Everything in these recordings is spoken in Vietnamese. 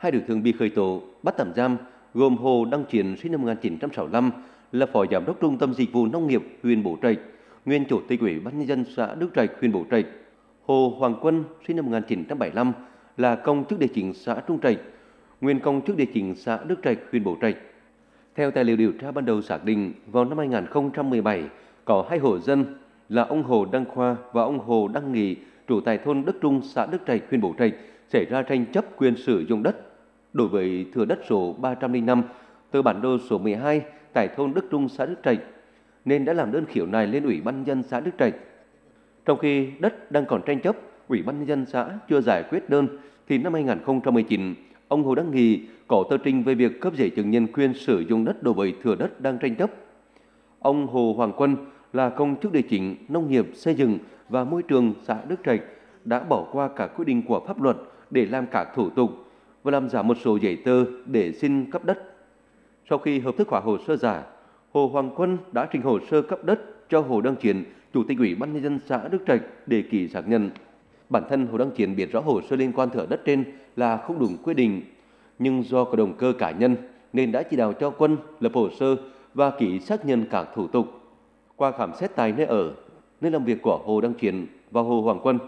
hai đối tượng bị khởi tố bắt tạm giam gồm Hồ Đăng Chiến sinh năm 1965 là phó giám đốc trung tâm dịch vụ nông nghiệp huyện Bố Trạch, nguyên chủ tịch ủy ban nhân dân xã Đức Trạch, huyện Bố Trạch. Hồ Hoàng Quân sinh năm 1975 là công chức địa chính xã Trung Trạch, nguyên công chức địa chính xã Đức Trạch, huyện Bố Trạch. Theo tài liệu điều tra ban đầu xác định, vào năm 2017 có hai hộ dân là ông Hồ Đăng Khoa và ông Hồ Đăng Nghị, chủ tại thôn Đức Trung, xã Đức Trạch, huyện Bố Trạch xảy ra tranh chấp quyền sử dụng đất Đối với thửa đất số 305, tờ bản đồ số 12 tại thôn Đức Trung, xã Đức Trạch, nên đã làm đơn khiếu này lên Ủy ban dân xã Đức Trạch. Trong khi đất đang còn tranh chấp, Ủy ban dân xã chưa giải quyết đơn, thì năm 2019, ông Hồ Đăng Nghị có tờ trình về việc cấp giấy chứng nhận quyền sử dụng đất đối với thửa đất đang tranh chấp. Ông Hồ Hoàng Quân là công chức địa chính, nông nghiệp, xây dựng và môi trường xã Đức Trạch đã bỏ qua cả quy định của pháp luật để làm cả thủ tục và làm giả một số giấy tờ để xin cấp đất. Sau khi hợp thức hóa hồ sơ giả, Hồ Hoàng Quân đã trình hồ sơ cấp đất cho Hồ Đăng Chiến, Chủ tịch Ủy ban nhân dân xã Đức Trạch để ký xác nhận. Bản thân Hồ Đăng Chiến biết rõ hồ sơ liên quan thửa đất trên là không đúng quy định, nhưng do có động cơ cá nhân nên đã chỉ đạo cho Quân lập hồ sơ và ký xác nhận các thủ tục. Qua khám xét tại nơi ở, nơi làm việc của Hồ Đăng Chiến và Hồ Hoàng Quân,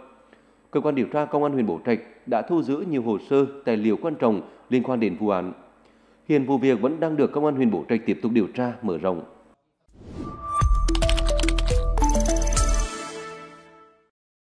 cơ quan điều tra công an huyện Bố Trạch đã thu giữ nhiều hồ sơ, tài liệu quan trọng liên quan đến vụ án. Hiện vụ việc vẫn đang được công an huyện Bố Trạch tiếp tục điều tra mở rộng.